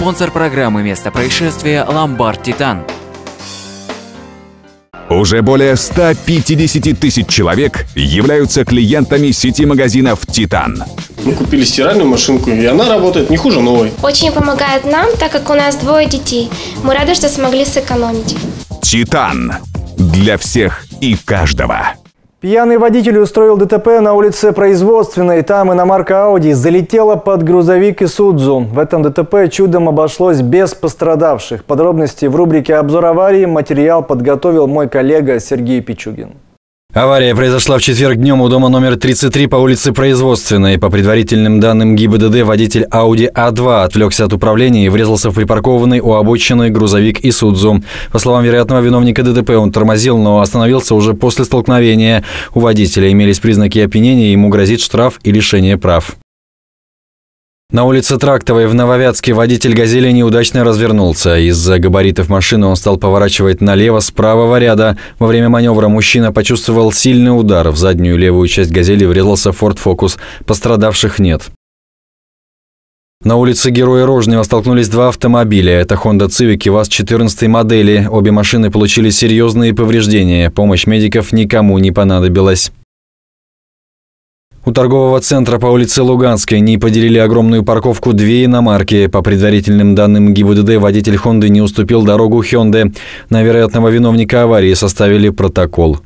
Спонсор программы «Место происшествия» – «Ломбард Титан». Уже более 150 тысяч человек являются клиентами сети магазинов «Титан». Мы купили стиральную машинку, и она работает не хуже новой. Очень помогает нам, так как у нас двое детей. Мы рады, что смогли сэкономить. «Титан» для всех и каждого. Пьяный водитель устроил ДТП на улице Производственной. Там иномарка «Ауди» залетела под грузовик «Исудзу». В этом ДТП чудом обошлось без пострадавших. Подробности в рубрике «Обзор аварии» материал подготовил мой коллега Сергей Пичугин. Авария произошла в четверг днем у дома номер 33 по улице Производственной. По предварительным данным ГИБДД, водитель Audi a а 2 отвлекся от управления и врезался в припаркованный у обочины грузовик Исудзу. По словам вероятного виновника ДТП, он тормозил, но остановился уже после столкновения. У водителя имелись признаки опьянения, ему грозит штраф и лишение прав. На улице Трактовой в Нововятске водитель «Газели» неудачно развернулся. Из-за габаритов машины он стал поворачивать налево с правого ряда. Во время маневра мужчина почувствовал сильный удар. В заднюю левую часть «Газели» врезался «Форд Фокус». Пострадавших нет. На улице Героя Рожнева столкнулись два автомобиля. Это Honda Civic и ВАЗ-14 модели. Обе машины получили серьезные повреждения. Помощь медиков никому не понадобилась. У торгового центра по улице Луганской не поделили огромную парковку две иномарки. По предварительным данным ГИБДД, водитель «Хонды» не уступил дорогу «Хёнде». На вероятного виновника аварии составили протокол.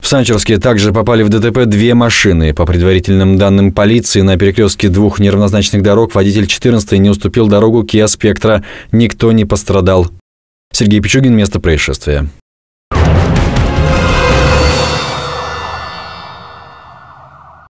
В Санчерске также попали в ДТП две машины. По предварительным данным полиции, на перекрестке двух неравнозначных дорог водитель 14 не уступил дорогу Kia Spectra. Никто не пострадал. Сергей Пичугин, место происшествия.